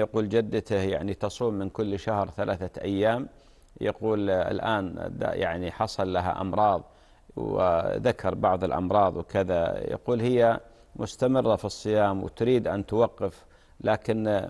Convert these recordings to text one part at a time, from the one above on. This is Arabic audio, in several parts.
يقول جدته يعني تصوم من كل شهر ثلاثة أيام يقول الآن يعني حصل لها أمراض وذكر بعض الأمراض وكذا يقول هي مستمرة في الصيام وتريد أن توقف لكن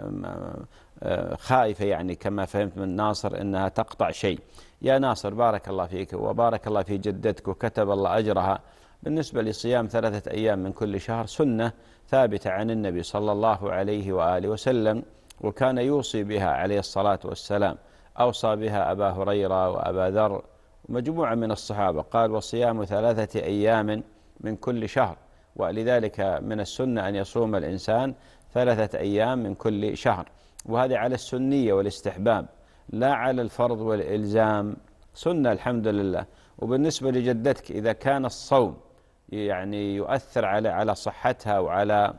خائفة يعني كما فهمت من ناصر أنها تقطع شيء يا ناصر بارك الله فيك وبارك الله في جدتك وكتب الله أجرها بالنسبة لصيام ثلاثة أيام من كل شهر سنة ثابتة عن النبي صلى الله عليه وآله وسلم وكان يوصي بها عليه الصلاة والسلام أوصى بها أبا هريرة وأبا ذر مجموعة من الصحابة قال وصيام ثلاثة أيام من كل شهر ولذلك من السنة أن يصوم الإنسان ثلاثة أيام من كل شهر وهذه على السنية والاستحباب لا على الفرض والإلزام سنة الحمد لله وبالنسبة لجدتك إذا كان الصوم يعني يؤثر على على صحتها وعلى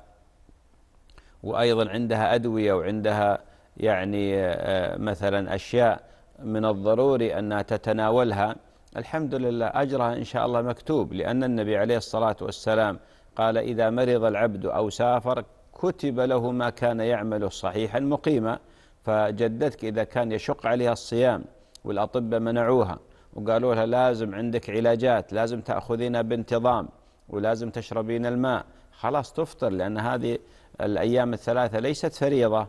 وأيضا عندها أدوية وعندها يعني آه، مثلا أشياء من الضروري أنها تتناولها الحمد لله أجرها إن شاء الله مكتوب لأن النبي عليه الصلاة والسلام قال إذا مرض العبد أو سافر كتب له ما كان يعمل صحيحا مقيما فجدتك إذا كان يشق عليها الصيام والأطباء منعوها وقالوا لها لازم عندك علاجات لازم تأخذينها بانتظام ولازم تشربين الماء خلاص تفطر لأن هذه الأيام الثلاثة ليست فريضة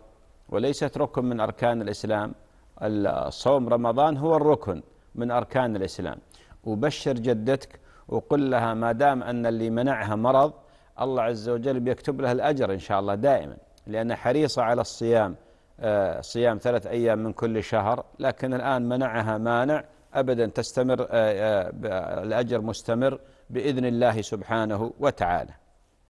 وليست ركن من أركان الإسلام الصوم رمضان هو الركن من أركان الإسلام وبشر جدتك وقل لها ما دام أن اللي منعها مرض الله عز وجل بيكتب لها الأجر إن شاء الله دائما لأن حريصة على الصيام آه، صيام ثلاث أيام من كل شهر لكن الآن منعها مانع أبدا تستمر آه، آه، الأجر مستمر بإذن الله سبحانه وتعالى